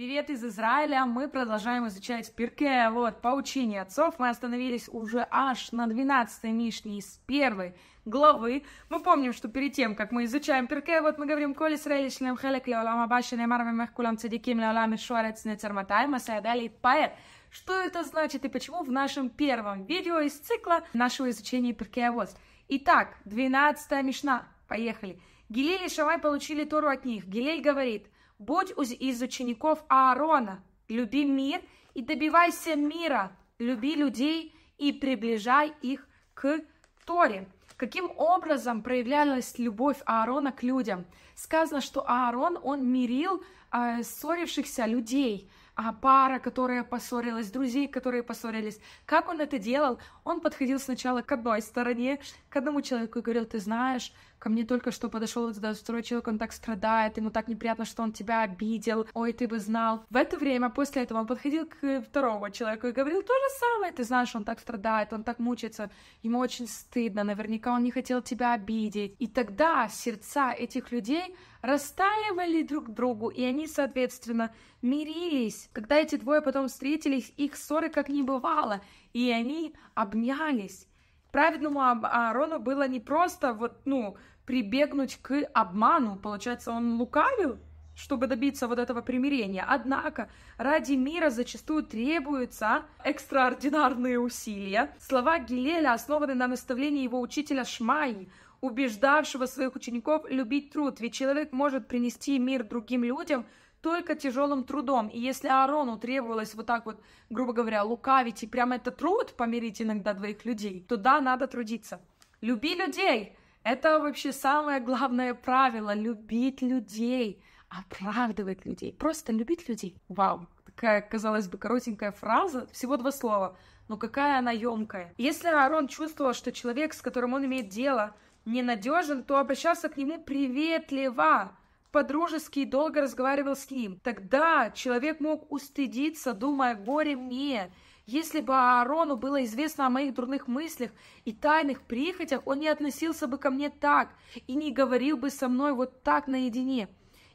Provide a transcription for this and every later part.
Привет из Израиля. Мы продолжаем изучать Пирке, вот, поучение отцов. Мы остановились уже аж на 12-й Мишне из первой главы. Мы помним, что перед тем, как мы изучаем Пирке, вот мы говорим «Коль Исраэль шлем хелек леолам абаши неймар вемех кулам цедиким леолам ишуарец нецерматай масаядали поэт». Что это значит и почему в нашем первом видео из цикла нашего изучения Пирке вот. Итак, 12-я Мишна. Поехали. Гилель и Шамай получили Тору от них. Гилель говорит – Будь из учеников Аарона, люби мир и добивайся мира, люби людей и приближай их к Торе. Каким образом проявлялась любовь Аарона к людям? Сказано, что Аарон, он мирил э, ссорившихся людей, а пара, которая поссорилась, друзей, которые поссорились. Как он это делал? Он подходил сначала к одной стороне, к одному человеку и говорил, ты знаешь, ко мне только что подошел вот этот второй человек, он так страдает, ему так неприятно, что он тебя обидел, ой, ты бы знал. В это время, после этого, он подходил к второму человеку и говорил то же самое, ты знаешь, он так страдает, он так мучается, ему очень стыдно, наверняка он не хотел тебя обидеть. И тогда сердца этих людей растаивали друг другу, и они, соответственно, мирились. Когда эти двое потом встретились, их ссоры как не бывало, и они обнялись. Праведному Аарону было не просто вот, ну, прибегнуть к обману, получается, он лукавил, чтобы добиться вот этого примирения. Однако ради мира зачастую требуются экстраординарные усилия. Слова Гилеля основаны на наставлении его учителя Шмаи, убеждавшего своих учеников любить труд, ведь человек может принести мир другим людям только тяжелым трудом. И если Аарону требовалось вот так вот, грубо говоря, лукавить, и прямо это труд помирить иногда двоих людей, то да, надо трудиться. Люби людей! Это вообще самое главное правило — любить людей, оправдывать людей, просто любить людей. Вау, такая, казалось бы, коротенькая фраза, всего два слова, но какая она емкая. Если Аарон чувствовал, что человек, с которым он имеет дело, ненадежен, то обращался к нему приветливо, по-дружески и долго разговаривал с ним. Тогда человек мог устыдиться, думая «горе мне». Если бы Аарону было известно о моих дурных мыслях и тайных прихотях, он не относился бы ко мне так и не говорил бы со мной вот так наедине.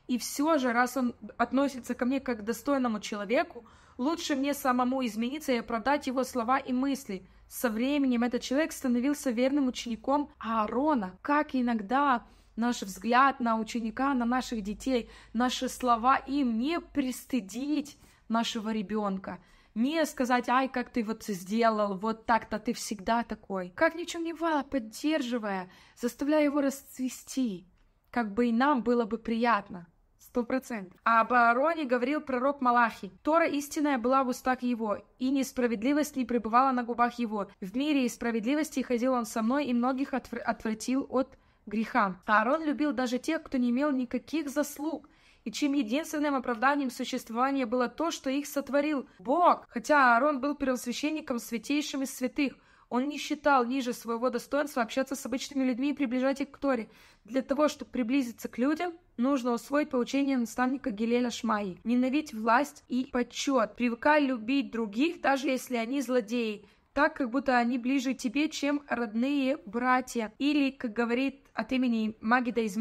И все же, раз он относится ко мне как к достойному человеку, лучше мне самому измениться и оправдать его слова и мысли. Со временем этот человек становился верным учеником Аарона, как иногда наш взгляд на ученика, на наших детей, наши слова им, не пристыдить нашего ребенка, не сказать, ай, как ты вот сделал, вот так-то ты всегда такой. Как ничем не бывало, поддерживая, заставляя его расцвести, как бы и нам было бы приятно. Сто процентов. А об Аароне говорил пророк Малахи. Тора истинная была в устах его, и несправедливость не пребывала на губах его. В мире и справедливости ходил он со мной, и многих отв... отвратил от греха. Аарон любил даже тех, кто не имел никаких заслуг, и чем единственным оправданием существования было то, что их сотворил Бог. Хотя Аарон был первосвященником святейшим из святых, он не считал ниже своего достоинства общаться с обычными людьми и приближать их к Торе. Для того, чтобы приблизиться к людям, нужно усвоить поучение наставника Гелеля Шмаи. Ненавидь власть и почет. Привыкай любить других, даже если они злодеи так, как будто они ближе тебе, чем родные братья. Или, как говорит от имени Магида из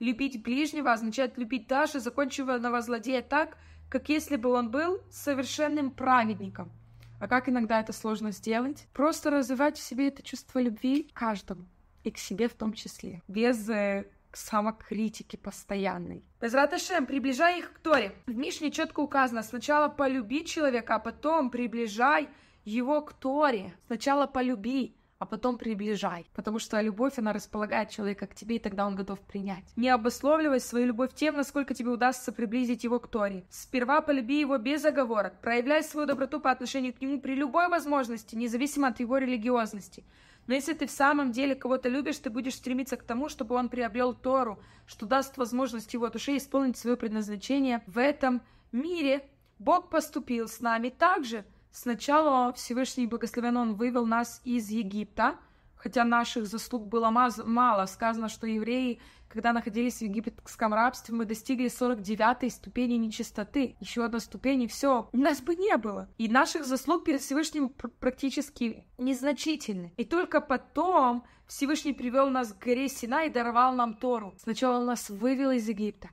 любить ближнего означает любить даже законченного злодея так, как если бы он был совершенным праведником. А как иногда это сложно сделать? Просто развивать в себе это чувство любви к каждому, и к себе в том числе, без э, самокритики постоянной. Безраташем, приближай их к Торе. В Мишне четко указано сначала полюби человека, а потом приближай его к Торе. Сначала полюби, а потом приближай. Потому что любовь, она располагает человека к тебе, и тогда он готов принять. Не обусловливай свою любовь тем, насколько тебе удастся приблизить его к Торе. Сперва полюби его без оговорок. Проявляй свою доброту по отношению к нему при любой возможности, независимо от его религиозности. Но если ты в самом деле кого-то любишь, ты будешь стремиться к тому, чтобы он приобрел Тору, что даст возможность его душе исполнить свое предназначение в этом мире. Бог поступил с нами так же – Сначала Всевышний Благословен Он вывел нас из Египта, хотя наших заслуг было мало. Сказано, что евреи, когда находились в египетском рабстве, мы достигли 49-й ступени нечистоты. Еще одна ступень, и все. Нас бы не было. И наших заслуг перед Всевышним практически незначительны. И только потом Всевышний привел нас к горе Сина и даровал нам Тору. Сначала он нас вывел из Египта,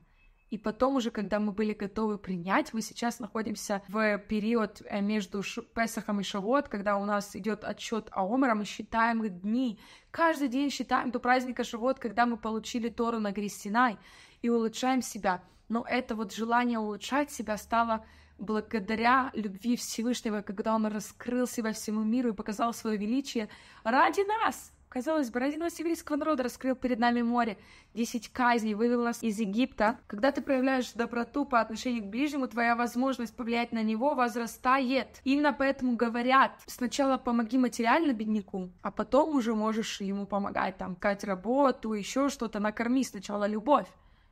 и потом уже, когда мы были готовы принять, мы сейчас находимся в период э, между Песахом и Шавот, когда у нас идет отчет о Аомара, мы считаем дни, каждый день считаем до праздника Шавот, когда мы получили Тору на горе Синай и улучшаем себя. Но это вот желание улучшать себя стало благодаря любви Всевышнего, когда Он раскрыл себя всему миру и показал свое величие ради нас — Казалось бы, родина сибирского народа раскрыл перед нами море, десять казней вывел нас из Египта. Когда ты проявляешь доброту по отношению к ближнему, твоя возможность повлиять на него возрастает. Именно поэтому говорят, сначала помоги материально бедняку, а потом уже можешь ему помогать, там, кать работу, еще что-то, накорми сначала любовь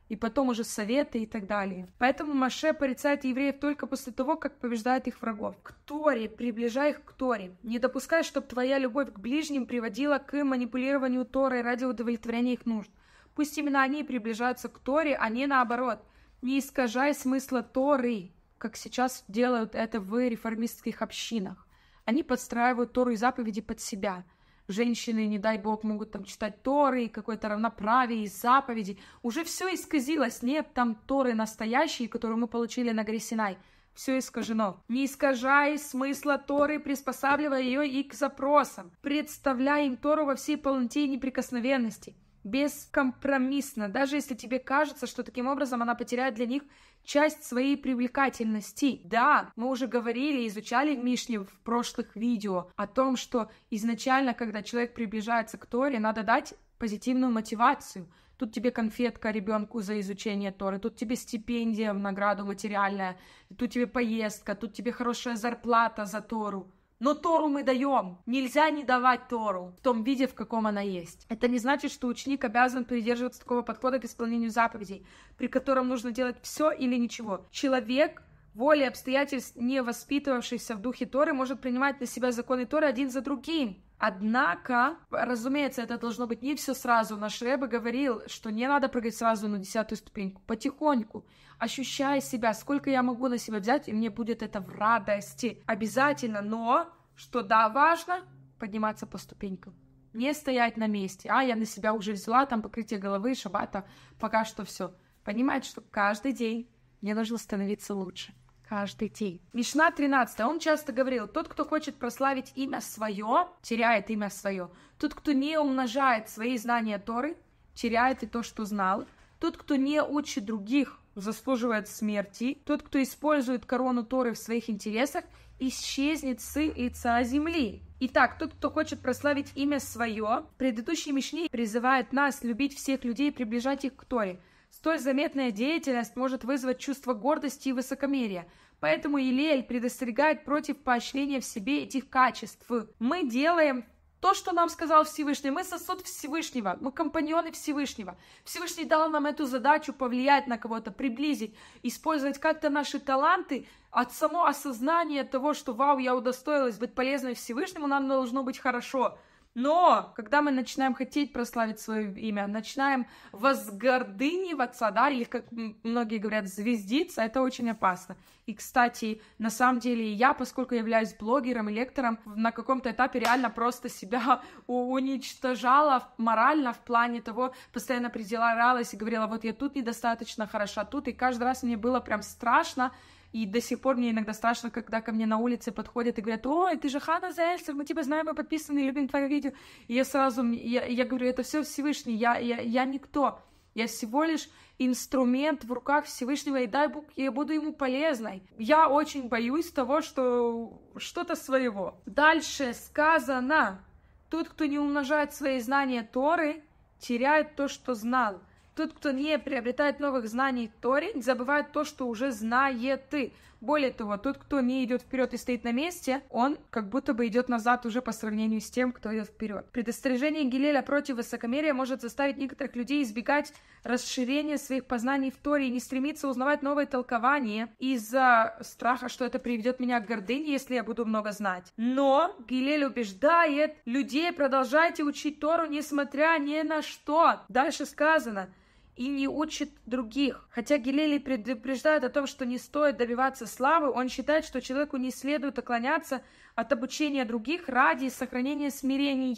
и потом уже советы и так далее. Поэтому Маше порицает евреев только после того, как побеждает их врагов. К Торе, приближай их к Торе. Не допускай, чтобы твоя любовь к ближним приводила к манипулированию Торой ради удовлетворения их нужд. Пусть именно они приближаются к Торе, а не наоборот. Не искажай смысла Торы, как сейчас делают это в реформистских общинах. Они подстраивают Тору и заповеди под себя – женщины, не дай бог, могут там читать Торы, и какое-то равноправие, и заповеди. Уже все исказилось, нет там Торы настоящие, которые мы получили на горе Синай. Все искажено. Не искажай смысла Торы, приспосабливая ее и к запросам. Представляй им Тору во всей полноте и неприкосновенности бескомпромиссно, даже если тебе кажется, что таким образом она потеряет для них часть своей привлекательности. Да, мы уже говорили, изучали Мишни в прошлых видео о том, что изначально, когда человек приближается к Торе, надо дать позитивную мотивацию. Тут тебе конфетка ребенку за изучение Торы, тут тебе стипендия в награду материальная, тут тебе поездка, тут тебе хорошая зарплата за Тору. Но Тору мы даем. Нельзя не давать Тору в том виде, в каком она есть. Это не значит, что ученик обязан придерживаться такого подхода к исполнению заповедей, при котором нужно делать все или ничего. Человек волей обстоятельств, не воспитывавшихся в духе Торы, может принимать на себя законы Торы один за другим. Однако, разумеется, это должно быть не все сразу. Наш Рэбе говорил, что не надо прыгать сразу на десятую ступеньку, потихоньку, ощущая себя, сколько я могу на себя взять, и мне будет это в радости. Обязательно, но, что да, важно, подниматься по ступенькам. Не стоять на месте. А, я на себя уже взяла, там покрытие головы, шабата, пока что все. Понимать, что каждый день мне нужно становиться лучше каждый день. Мишна 13. Он часто говорил, тот, кто хочет прославить имя свое, теряет имя свое. Тот, кто не умножает свои знания Торы, теряет и то, что знал. Тот, кто не учит других, заслуживает смерти. Тот, кто использует корону Торы в своих интересах, исчезнет с лица земли. Итак, тот, кто хочет прославить имя свое, предыдущий Мишни призывает нас любить всех людей и приближать их к Торе – Столь заметная деятельность может вызвать чувство гордости и высокомерия, поэтому Елель предостерегает против поощрения в себе этих качеств. Мы делаем то, что нам сказал Всевышний. Мы сосуд Всевышнего, мы компаньоны Всевышнего. Всевышний дал нам эту задачу повлиять на кого-то, приблизить, использовать как-то наши таланты. От самоосознания того, что вау, я удостоилась быть полезной Всевышнему, нам должно быть хорошо. Но когда мы начинаем хотеть прославить свое имя, начинаем возгордыниваться, да, или, как многие говорят, звездиться, это очень опасно. И, кстати, на самом деле я, поскольку являюсь блогером и лектором, на каком-то этапе реально просто себя уничтожала морально в плане того, постоянно призиралась и говорила, вот я тут недостаточно хороша, тут, и каждый раз мне было прям страшно, и до сих пор мне иногда страшно, когда ко мне на улице подходят и говорят, ой, ты же Хана Зельцер, мы тебя знаем, мы подписаны, любим твое видео. И я сразу, я, я говорю, это все Всевышний, я, я, я никто. Я всего лишь инструмент в руках Всевышнего, и дай Бог, я буду ему полезной. Я очень боюсь того, что что-то своего. Дальше сказано, тот, кто не умножает свои знания Торы, теряет то, что знал. Тот, кто не приобретает новых знаний Торе, забывает то, что уже знает ты. Более того, тот, кто не идет вперед и стоит на месте, он как будто бы идет назад уже по сравнению с тем, кто идет вперед. Предостережение Гилеля против высокомерия может заставить некоторых людей избегать расширения своих познаний в Торе и не стремиться узнавать новые толкования из-за страха, что это приведет меня к гордыне, если я буду много знать. Но Гилель убеждает людей, продолжайте учить Тору, несмотря ни на что. Дальше сказано – и не учит других. Хотя Гилели предупреждает о том, что не стоит добиваться славы, он считает, что человеку не следует оклоняться от обучения других ради сохранения смирения.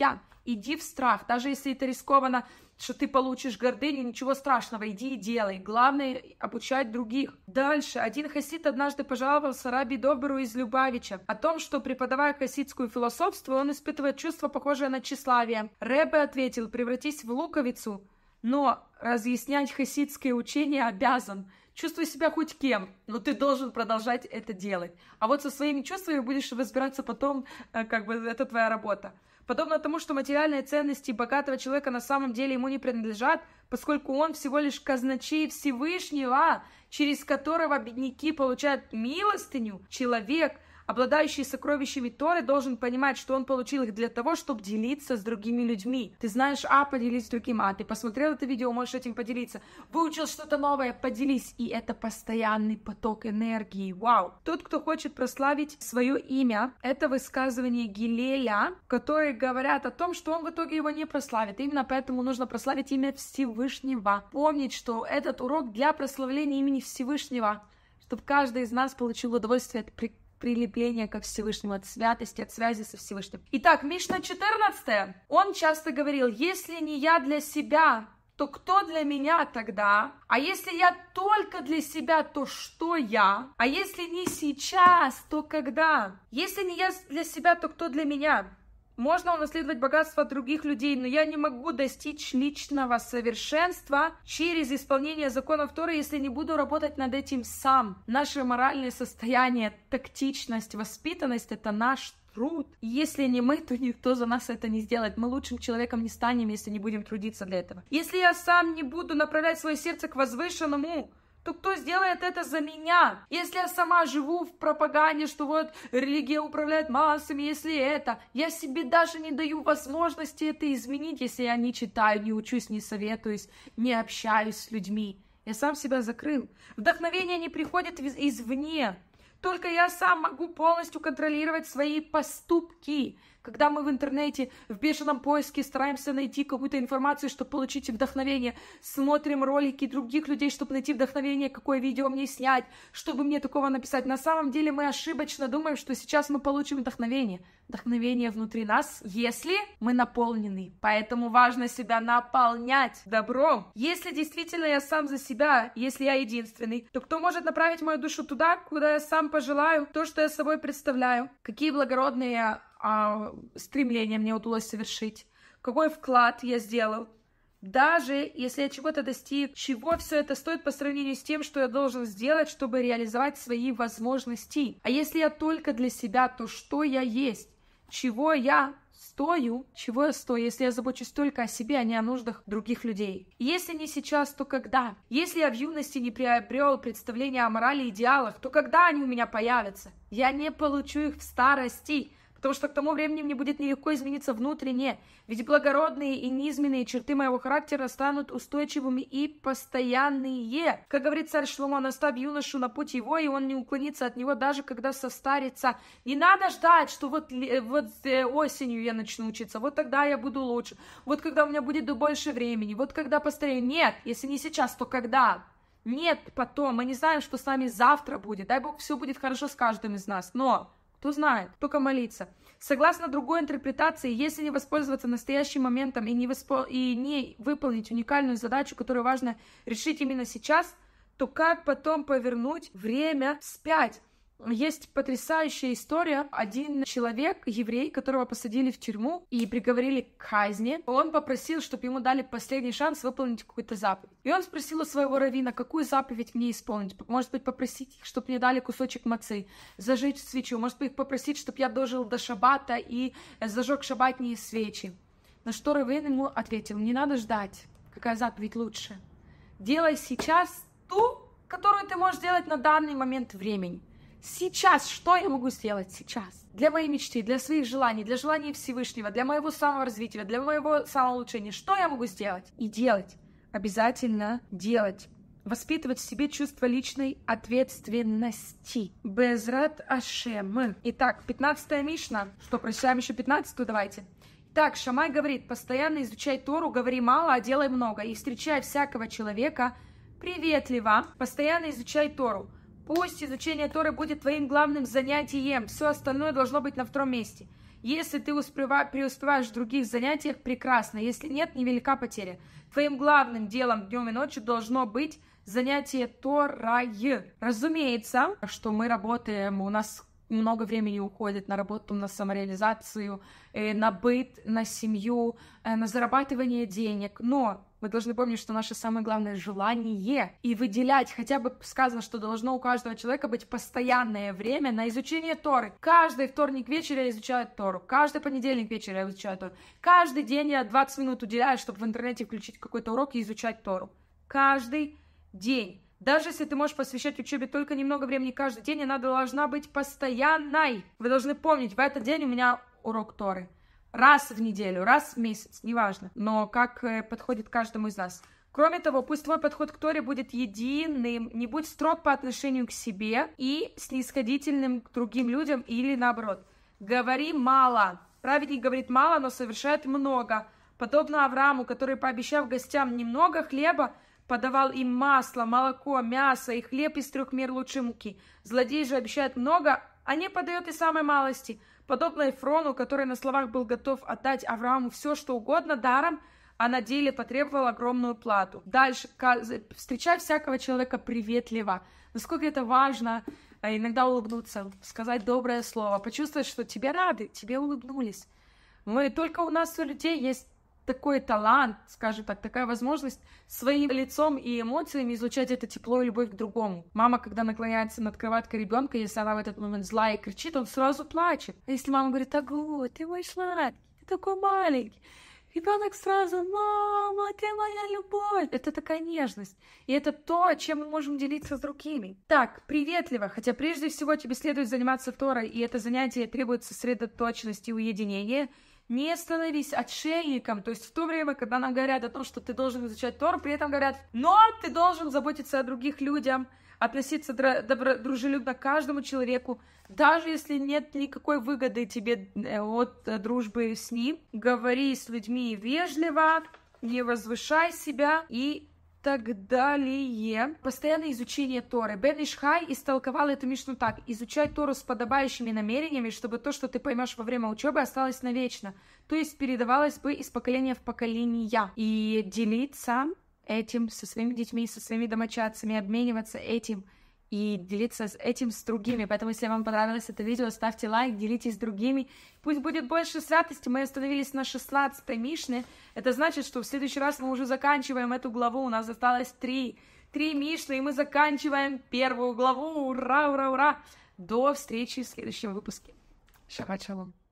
Иди в страх, даже если это рискованно, что ты получишь гордыню, ничего страшного, иди и делай. Главное — обучать других. Дальше. Один хасид однажды пожаловался Раби Добру из Любавича о том, что, преподавая хасидскую философство, он испытывает чувство, похожее на тщеславие. Рэбе ответил, превратись в луковицу, но разъяснять хасидское учение обязан. Чувствуй себя хоть кем, но ты должен продолжать это делать. А вот со своими чувствами будешь разбираться потом, э, как бы это твоя работа. Подобно тому, что материальные ценности богатого человека на самом деле ему не принадлежат, поскольку он всего лишь казначей Всевышнего, через которого бедняки получают милостыню, человек, обладающий сокровищами Торы, должен понимать, что он получил их для того, чтобы делиться с другими людьми. Ты знаешь А, поделись с другим А, ты посмотрел это видео, можешь этим поделиться. Выучил что-то новое, поделись. И это постоянный поток энергии. Вау! Тот, кто хочет прославить свое имя, это высказывание Гилеля, которые говорят о том, что он в итоге его не прославит. Именно поэтому нужно прославить имя Всевышнего. Помнить, что этот урок для прославления имени Всевышнего чтобы каждый из нас получил удовольствие от прекрасного прилепления ко Всевышнему, от святости, от связи со Всевышним. Итак, Мишна 14. Он часто говорил, если не я для себя, то кто для меня тогда? А если я только для себя, то что я? А если не сейчас, то когда? Если не я для себя, то кто для меня? Можно унаследовать богатство других людей, но я не могу достичь личного совершенства через исполнение законов Торы, если не буду работать над этим сам. Наше моральное состояние, тактичность, воспитанность — это наш труд. И если не мы, то никто за нас это не сделает. Мы лучшим человеком не станем, если не будем трудиться для этого. Если я сам не буду направлять свое сердце к возвышенному, то кто сделает это за меня? Если я сама живу в пропаганде, что вот религия управляет массами, если это, я себе даже не даю возможности это изменить, если я не читаю, не учусь, не советуюсь, не общаюсь с людьми. Я сам себя закрыл. Вдохновение не приходит извне. Только я сам могу полностью контролировать свои поступки. Когда мы в интернете в бешеном поиске стараемся найти какую-то информацию, чтобы получить вдохновение, смотрим ролики других людей, чтобы найти вдохновение, какое видео мне снять, чтобы мне такого написать. На самом деле мы ошибочно думаем, что сейчас мы получим вдохновение. Вдохновение внутри нас, если мы наполнены. Поэтому важно себя наполнять добром. Если действительно я сам за себя, если я единственный, то кто может направить мою душу туда, куда я сам пожелаю, то, что я собой представляю, какие благородные а, стремление мне удалось совершить, какой вклад я сделал. Даже если я чего-то достиг, чего все это стоит по сравнению с тем, что я должен сделать, чтобы реализовать свои возможности. А если я только для себя, то что я есть? Чего я стою? Чего я стою, если я забочусь только о себе, а не о нуждах других людей? Если не сейчас, то когда? Если я в юности не приобрел представления о морали и идеалах, то когда они у меня появятся? Я не получу их в старости потому что к тому времени мне будет нелегко измениться внутренне, ведь благородные и низменные черты моего характера станут устойчивыми и постоянные. Как говорит царь Шломо, наставь юношу на путь его, и он не уклонится от него, даже когда состарится. Не надо ждать, что вот, э, вот э, осенью я начну учиться, вот тогда я буду лучше, вот когда у меня будет больше времени, вот когда постарею. Нет, если не сейчас, то когда? Нет, потом. Мы не знаем, что с нами завтра будет. Дай бог, все будет хорошо с каждым из нас. Но кто знает, только молиться. Согласно другой интерпретации, если не воспользоваться настоящим моментом и не, воспо... и не выполнить уникальную задачу, которую важно решить именно сейчас, то как потом повернуть время вспять? Есть потрясающая история. Один человек, еврей, которого посадили в тюрьму и приговорили к казни, он попросил, чтобы ему дали последний шанс выполнить какую-то заповедь. И он спросил у своего равина, какую заповедь мне исполнить. Может быть, попросить, их, чтобы мне дали кусочек мацы, зажечь свечу. Может быть, попросить, чтобы я дожил до шабата и зажег шабатные свечи. На что Равин ему ответил, не надо ждать, какая заповедь лучше. Делай сейчас ту, которую ты можешь делать на данный момент времени. Сейчас что я могу сделать сейчас? Для моей мечты, для своих желаний, для желаний Всевышнего, для моего саморазвития, для моего самоулучшения. Что я могу сделать? И делать. Обязательно делать воспитывать в себе чувство личной ответственности. Безрат Ашем. Итак, 15-я Мишна. Что, прощаем еще 15-ю? Давайте. Так, Шамай говорит, постоянно изучай Тору, говори мало, а делай много, и встречай всякого человека приветливо, постоянно изучай Тору. Пусть изучение Торы будет твоим главным занятием, все остальное должно быть на втором месте. Если ты успева... преуспеваешь в других занятиях, прекрасно. Если нет, невелика потеря. Твоим главным делом днем и ночью должно быть занятие Торай. Разумеется, что мы работаем, у нас много времени уходит на работу, на самореализацию, э, на быт, на семью, э, на зарабатывание денег. Но мы должны помнить, что наше самое главное желание и выделять, хотя бы сказано, что должно у каждого человека быть постоянное время на изучение Торы. Каждый вторник вечера я изучаю Тору, каждый понедельник вечера я изучаю Тору, каждый день я 20 минут уделяю, чтобы в интернете включить какой-то урок и изучать Тору. Каждый день. Даже если ты можешь посвящать учебе только немного времени каждый день, она должна быть постоянной. Вы должны помнить, в этот день у меня урок Торы раз в неделю, раз в месяц, неважно, но как э, подходит каждому из нас. Кроме того, пусть твой подход к Торе будет единым, не будь строг по отношению к себе и снисходительным к другим людям или наоборот. Говори мало. Праведник говорит мало, но совершает много. Подобно Аврааму, который, пообещав гостям немного хлеба, подавал им масло, молоко, мясо и хлеб из трех мер лучшей муки. Злодей же обещает много, а не подает и самой малости – Подобно Эфрону, который на словах был готов отдать Аврааму все, что угодно, даром, а на деле потребовал огромную плату. Дальше, встречай всякого человека приветливо. Насколько это важно, э, иногда улыбнуться, сказать доброе слово, почувствовать, что тебе рады, тебе улыбнулись. Мы только у нас у людей есть такой талант, скажем так, такая возможность своим лицом и эмоциями излучать это тепло и любовь к другому. Мама, когда наклоняется над кроваткой ребенка, если она в этот момент зла и кричит, он сразу плачет. А если мама говорит, Агу, ты мой сладкий, ты такой маленький, ребенок сразу, мама, ты моя любовь. Это такая нежность. И это то, чем мы можем делиться с другими. Так, приветливо, хотя прежде всего тебе следует заниматься Торой, и это занятие требует сосредоточенности и уединения, не становись отшельником. То есть в то время, когда нам говорят о том, что ты должен изучать Тор, при этом говорят, но ты должен заботиться о других людях, относиться добро, дружелюбно к каждому человеку, даже если нет никакой выгоды тебе э, от э, дружбы с ним. Говори с людьми вежливо, не возвышай себя и так далее. Постоянное изучение Торы. Бен Ишхай истолковал эту Мишну так. Изучай Тору с подобающими намерениями, чтобы то, что ты поймешь во время учебы, осталось навечно. То есть передавалось бы из поколения в поколение. я И делиться этим со своими детьми, со своими домочадцами, обмениваться этим – и делиться этим с другими. Поэтому, если вам понравилось это видео, ставьте лайк, делитесь с другими. Пусть будет больше святости. Мы остановились на 16 Мишне. Это значит, что в следующий раз мы уже заканчиваем эту главу. У нас осталось три. Три Мишны, и мы заканчиваем первую главу. Ура, ура, ура! До встречи в следующем выпуске. Шаббат шалом.